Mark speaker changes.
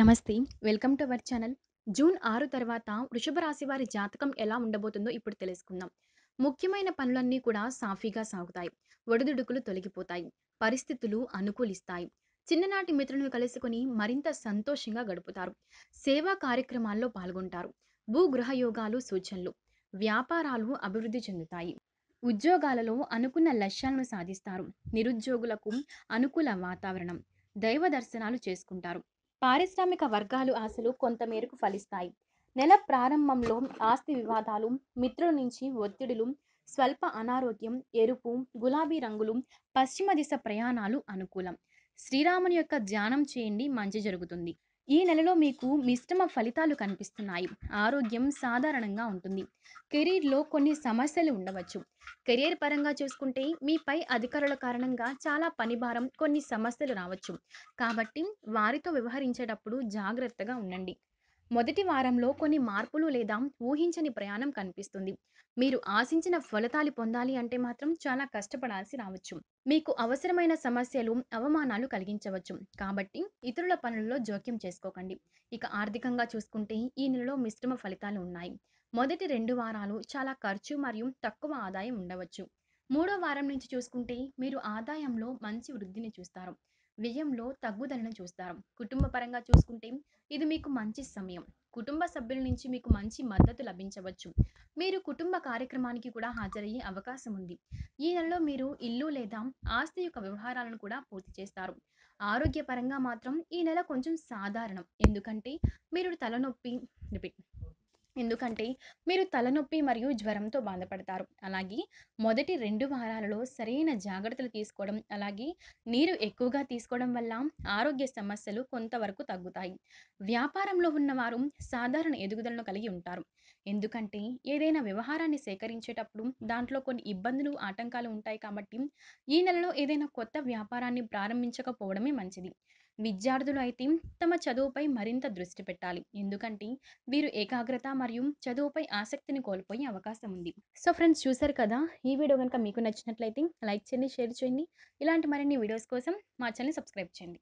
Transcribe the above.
Speaker 1: నమస్తే welcome to our channel June ఆరు తర్వాత వృషభ రాశి వారి జాతకం ఎలా ఉండబోతుందో ఇప్పుడు తెలుసుకుందాం ముఖ్యమైన పనులన్నీ కూడా సాఫీగా సాగుతాయి ఒడిదుడుకులు తొలగిపోతాయి పరిస్థితులు అనుకూలిస్తాయి చిన్ననాటి మిత్రులను కలుసుకుని మరింత సంతోషంగా గడుపుతారు సేవా కార్యక్రమాల్లో పాల్గొంటారు భూగృహ యోగాలు సూచనలు వ్యాపారాలు అభివృద్ధి చెందుతాయి ఉద్యోగాలలో అనుకున్న లక్ష్యాలను సాధిస్తారు నిరుద్యోగులకు అనుకూల వాతావరణం దైవ దర్శనాలు చేసుకుంటారు పారిశ్రామిక వర్గాలు ఆశలు కొంతమేరకు ఫలిస్తాయి నెల ప్రారంభంలో ఆస్తి వివాదాలు మిత్రుల నుంచి ఒత్తిడులు స్వల్ప అనారోగ్యం ఎరుపు గులాబీ రంగులు పశ్చిమ దిశ ప్రయాణాలు అనుకూలం శ్రీరాముని యొక్క ధ్యానం చేయండి మంచి జరుగుతుంది ఈ నెలలో మీకు మిశ్రమ ఫలితాలు కనిపిస్తున్నాయి ఆరోగ్యం సాధారణంగా ఉంటుంది కెరీర్లో కొన్ని సమస్యలు ఉండవచ్చు కెరీర్ పరంగా చూసుకుంటే మీపై అధికారుల కారణంగా చాలా పనిభారం కొన్ని సమస్యలు రావచ్చు కాబట్టి వారితో వ్యవహరించేటప్పుడు జాగ్రత్తగా ఉండండి మొదటి వారంలో కొన్ని మార్పులు లేదా ఊహించని ప్రయాణం కనిపిస్తుంది మీరు ఆశించిన ఫలితాలు పొందాలి అంటే మాత్రం చాలా కష్టపడాల్సి రావచ్చు మీకు అవసరమైన సమస్యలు అవమానాలు కలిగించవచ్చు కాబట్టి ఇతరుల పనులలో జోక్యం చేసుకోకండి ఇక ఆర్థికంగా చూసుకుంటే ఈ నెలలో మిశ్రమ ఫలితాలు ఉన్నాయి మొదటి రెండు వారాలు చాలా ఖర్చు మరియు తక్కువ ఆదాయం ఉండవచ్చు మూడో వారం నుంచి చూసుకుంటే మీరు ఆదాయంలో మంచి వృద్ధిని చూస్తారు వ్యయంలో తగ్గుదలను చూస్తారు కుటుంబ పరంగా చూసుకుంటే ఇది మీకు మంచి సమయం కుటుంబ సభ్యుల నుంచి మీకు మంచి మద్దతు లభించవచ్చు మీరు కుటుంబ కార్యక్రమానికి కూడా హాజరయ్యే అవకాశం ఉంది ఈ నెలలో మీరు ఇల్లు లేదా ఆస్తి యొక్క వ్యవహారాలను కూడా పూర్తి చేస్తారు ఆరోగ్యపరంగా మాత్రం ఈ నెల కొంచెం సాధారణం ఎందుకంటే మీరు తలనొప్పి రిపీట్ ఎందుకంటే మీరు తలనొప్పి మరియు జ్వరంతో బాధపడతారు అలాగే మొదటి రెండు వారాలలో సరైన జాగ్రత్తలు తీసుకోవడం అలాగే నీరు ఎక్కువగా తీసుకోవడం వల్ల ఆరోగ్య సమస్యలు కొంతవరకు తగ్గుతాయి వ్యాపారంలో ఉన్నవారు సాధారణ ఎదుగుదలను కలిగి ఉంటారు ఎందుకంటే ఏదైనా వ్యవహారాన్ని సేకరించేటప్పుడు దాంట్లో కొన్ని ఇబ్బందులు ఆటంకాలు ఉంటాయి కాబట్టి ఈ నెలలో ఏదైనా కొత్త వ్యాపారాన్ని ప్రారంభించకపోవడమే మంచిది విద్యార్థులు అయితే తమ చదువుపై మరింత దృష్టి పెట్టాలి ఎందుకంటే వీరు ఏకాగ్రత మరియు చదువుపై ఆసక్తిని కోల్పోయే అవకాశం ఉంది సో ఫ్రెండ్స్ చూసారు కదా ఈ వీడియో కనుక మీకు నచ్చినట్లయితే లైక్ చేయండి షేర్ చేయండి ఇలాంటి మరిన్ని వీడియోస్ కోసం మా ఛానల్ సబ్స్క్రైబ్ చేయండి